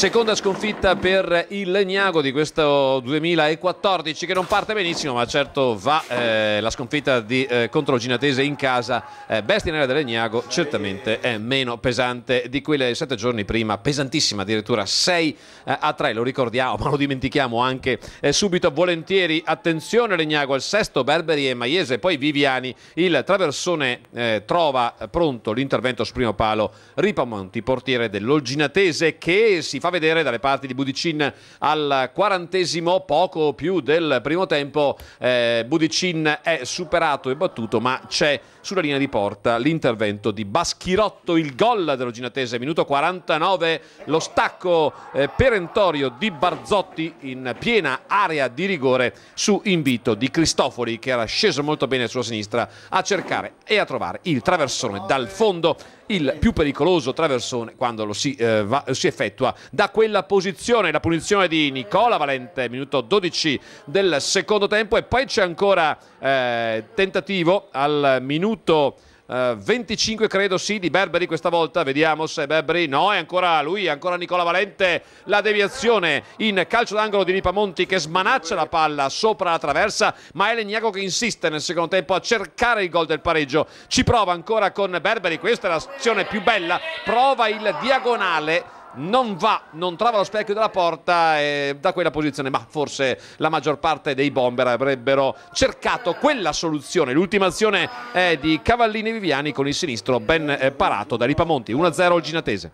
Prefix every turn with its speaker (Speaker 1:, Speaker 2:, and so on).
Speaker 1: Seconda sconfitta per il Legnago di questo 2014 che non parte benissimo ma certo va eh, la sconfitta di, eh, contro il Ginatese in casa. Eh, bestia nera del Legnago certamente è meno pesante di quelle sette giorni prima, pesantissima addirittura 6 eh, a 3, lo ricordiamo ma lo dimentichiamo anche eh, subito volentieri. Attenzione Legnago al sesto Berberi e Maiese, poi Viviani, il traversone eh, trova pronto l'intervento su primo palo Ripamonti, portiere dell'Olginatese che si fa vedere dalle parti di Budicin al quarantesimo, poco più del primo tempo. Eh, Budicin è superato e battuto, ma c'è sulla linea di porta l'intervento di Baschirotto, il gol dello Ginatese, minuto 49, lo stacco eh, perentorio di Barzotti in piena area di rigore su invito di Cristofori che era sceso molto bene sulla sinistra a cercare e a trovare il traversone dal fondo, il più pericoloso traversone quando lo si, eh, va, si effettua da da quella posizione. La punizione di Nicola Valente, minuto 12 del secondo tempo. E poi c'è ancora eh, tentativo al minuto... Uh, eh, 25 credo sì di Berberi questa volta vediamo se Berberi no è ancora lui è ancora Nicola Valente la deviazione in calcio d'angolo di Ripamonti che smanaccia la palla sopra la traversa ma è Legnaco che insiste nel secondo tempo a cercare il gol del pareggio ci prova ancora con Berberi questa è l'azione più bella prova il diagonale non va, non trova lo specchio della porta e da quella posizione, ma forse la maggior parte dei bomber avrebbero cercato quella soluzione. L'ultima azione è di Cavallini Viviani con il sinistro ben eh, parato da Ripamonti, 1-0 il Ginatese.